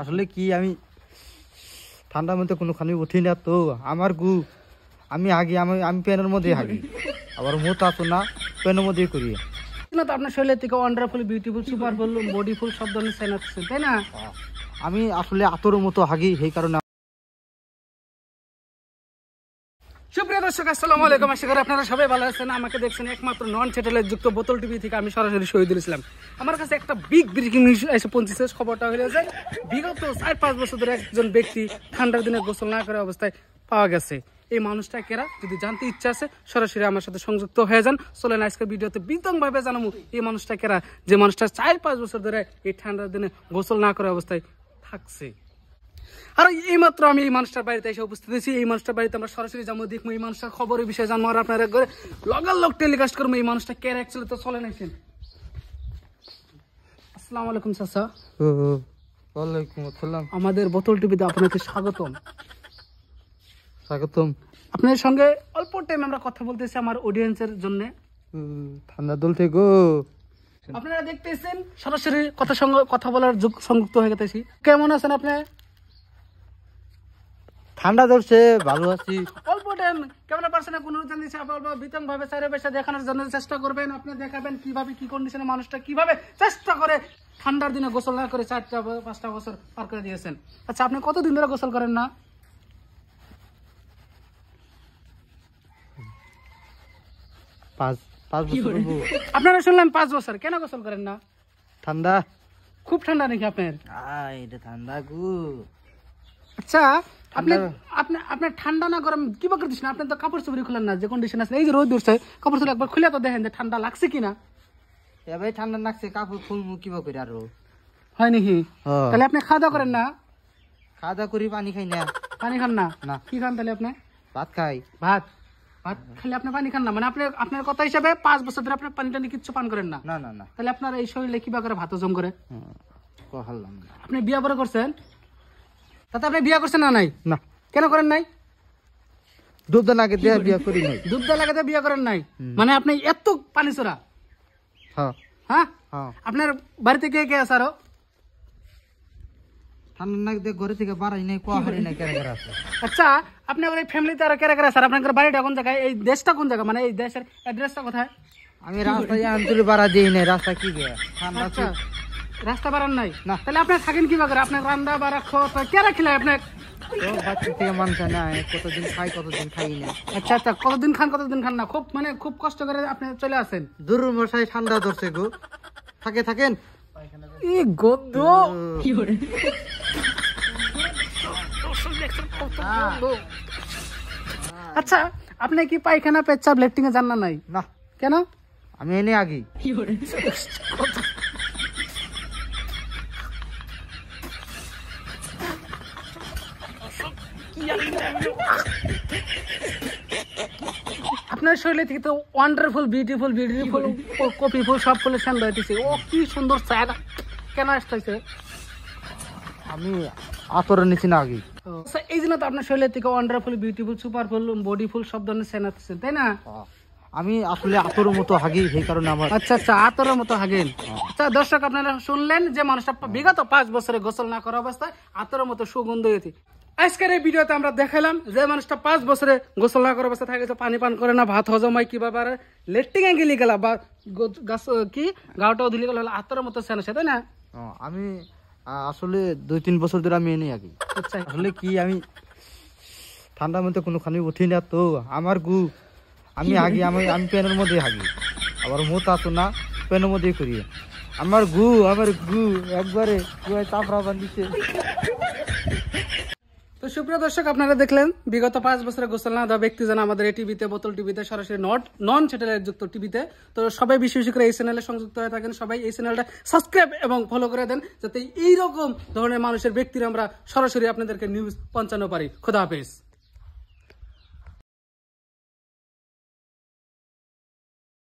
আসলে কি আমি ঠান্ডার মধ্যে কোনো খানি উঠি না তো আমার গু আমি আগে আমি আমি প্যানের মধ্যে হাগি আবার মো তা তো না প্যানের মধ্যেই করি না তো আপনার শরীরের থেকে ওয়ান্ডারফুল বিউটিফুল সুপারফুল বডিফুল সব ধরনের সাইন আসছে তাই না আমি আসলে আতর মতো হাগি সেই কারণে সুপ্রিয় দর্শক আসসালামু আলাইকুম আশা করি আপনারা সবাই ভালো আছেন আমাকে দেখছেন একমাত্র নন চ্যাটেলের যুক্ত বোতল টিভি থেকে আমি সরাসরি শহীদ দিয়েছিলাম আমার কাছে একটা বিগ ব্রেকিং নিউজ এসে পৌঁছেছে খবরটা হয়ে যায় বিগত চার পাঁচ বছর ধরে একজন ব্যক্তি ঠান্ডার দিনে গোসল না করা অবস্থায় পাওয়া গেছে এই মানুষটা কেরা যদি জানতে ইচ্ছা আছে সরাসরি আমার সাথে সংযুক্ত হয়ে যান চলেন আজকের ভিডিওতে বিতংভাবে জানাবো এই মানুষটা কেরা যে মানুষটা চার পাঁচ বছর ধরে এই ঠান্ডার দিনে গোসল না করা অবস্থায় থাকছে আর মাত্র আমি এই মানুষটার বাড়িতে এসে উপস্থিত হয়েছি এই মানুষটার বাড়িতে আমরা সরাসরি যাবো দেখবো এই মানুষটার খবরের বিষয়ে জানবো আর আপনার করে লগাল লোক টেলিকাস্ট করবো এই মানুষটা কেয়ার অ্যাকচুয়ালি তো চলে নাইছেন আলাইকুম চাচা আমাদের বোতল টিভিতে আপনাকে স্বাগতম স্বাগতম আপনার সঙ্গে অল্প টাইম আমরা কথা বলতেছি আমার অডিয়েন্সের জন্য ঠান্ডা থেকে আপনারা দেখতেছেন সরাসরি কথা সঙ্গে কথা বলার যুগ সংযুক্ত হয়ে গেছি কেমন আছেন আপনি ঠান্ডা ধরছে ভালো আছি অল্প টাইম অল্প বিতং ভাবে দেখানোর জন্য চেষ্টা করবেন আপনি দেখাবেন কিভাবে কি কন্ডিশনে মানুষটা কিভাবে চেষ্টা করে ঠান্ডার দিনে গোসল না করে চারটা পাঁচটা বছর পার করে দিয়েছেন আচ্ছা আপনি ধরে গোসল করেন না পাঁচ পাঁচ বছর আপনারা শুনলেন পাঁচ বছর কেন গোসল করেন না ঠান্ডা খুব ঠান্ডা নাকি আপনার এটা ঠান্ডা খুব আচ্ছা আপনি আপনার ঠান্ডা না গরম কি বা করতেছেন আপনি তো কাপড় চোপড়ি খুলেন না যে কন্ডিশন আছে এই যে রোদ উঠছে কাপড় চোপড়ি একবার খুলে তো দেখেন যে ঠান্ডা লাগছে কিনা এ ঠান্ডা লাগছে কাপড় খুলমু কি করে আর হয় নাকি তাহলে আপনি খাওয়া দাওয়া করেন না খাওয়া দাওয়া করি পানি খাই না পানি খান না না কি খান তাহলে আপনি ভাত খাই ভাত ভাত খালি আপনি পানি খান না মানে আপনি আপনার কথা হিসাবে পাঁচ বছর ধরে আপনি পানি টানি কিচ্ছু পান করেন না না না তাহলে আপনার এই শরীরে কিবা করে ভাত হজম করে আপনি বিয়া পরে করছেন তাতে আপনি বিয়া করছেন না নাই না কেন করেন নাই দুধ লাগে দিয়ে বিয়া করি নাই দুধ লাগে দিয়ে বিয়া করেন নাই মানে আপনি এত পানি চোরা হ্যাঁ হ্যাঁ আপনার বাড়িতে কে কে আছে আরো ঘরে থেকে বাড়াই নাই কোয়াহারি নাই কেরাকার আছে আচ্ছা আপনার এই ফ্যামিলিতে আর কেরাকার আছে আপনার বাড়িটা কোন জায়গায় এই দেশটা কোন জায়গা মানে এই দেশের অ্যাড্রেসটা কোথায় আমি রাস্তায় আন্তরি বাড়া দিই নাই রাস্তা কি গিয়ে ঠান্ডা রাস্তা বাড়ান নাই না তাহলে আপনি থাকেন কি করে আপনার রান্না বাড়া খাওয়া কেরা খেলায় আপনার খাই না আচ্ছা আচ্ছা কতদিন খান খান না খুব মানে খুব কষ্ট করে আপনি চলে আসেন দূর মশাই ধরছে গো থাকে থাকেন ই কি আচ্ছা, আচ্ছা আপনি কি পায়খানা পেচ্ছা লেটিং এ জানা নাই না কেন আমি এনে আগে কি আপনার শরীরে থেকে তো ওয়ান্ডারফুল বিউটিফুল বিউটিফুল কপি ফুল সব ফুলের কালেকশন রয়েছে ও কি সুন্দর চায়না কেন আসতেছে আমি আতরে নিছি না আগে এই জন্য তো আপনার শরীরের থেকে ওয়ান্ডারফুল বিউটিফুল সুপারফুল বডিফুল সব ধরনের সেন আসতেছে তাই না আমি আসলে আতর মতো হাগি সেই কারণে আমার আচ্ছা আচ্ছা আতর মতো হাগেন হ্যাঁ। আচ্ছা দর্শক আপনারা শুনলেন যে মানুষটা বিগত পাঁচ বছরে গোসল না করা অবস্থায় আতর মতো সুগন্ধ হয়েছে আজকের এই ভিডিওতে আমরা দেখালাম যে মানুষটা পাঁচ বছরে গোসল না করার অবস্থা থাকে পানি পান করে না ভাত হজমায় কি কিভাবে লেট্রিং গেলি গেলা বা গাছ কি গাওটাও ধুলি গেল আত্মার মতো সেনা সে না আমি আসলে দুই তিন বছর ধরে আমি এনে আগে আচ্ছা। আসলে কি আমি ঠান্ডার মধ্যে খানি উঠি না তো আমার গু আমি আগে আমি আমি প্যানের মধ্যে হাগি আবার মুখ আসো না প্যানের মধ্যে করি আমার গু আমার গু একবারে চাপড়া বান্ধিছে তো সুপ্রিয় দর্শক আপনারা দেখলেন বিগত পাঁচ বছরে গোসল না দেওয়া ব্যক্তি যেন আমাদের এই টিভিতে বোতল টিভিতে সরাসরি নট নন স্যাটেলাইট যুক্ত টিভিতে তো সবাই বিশেষ বেশি করে এই চ্যানেলে সংযুক্ত হয়ে থাকেন সবাই এই চ্যানেলটা সাবস্ক্রাইব এবং ফলো করে দেন যাতে এইরকম ধরনের মানুষের ব্যক্তিরা আমরা সরাসরি আপনাদেরকে নিউজ পৌঁছানো পারি খোদা হাফেজ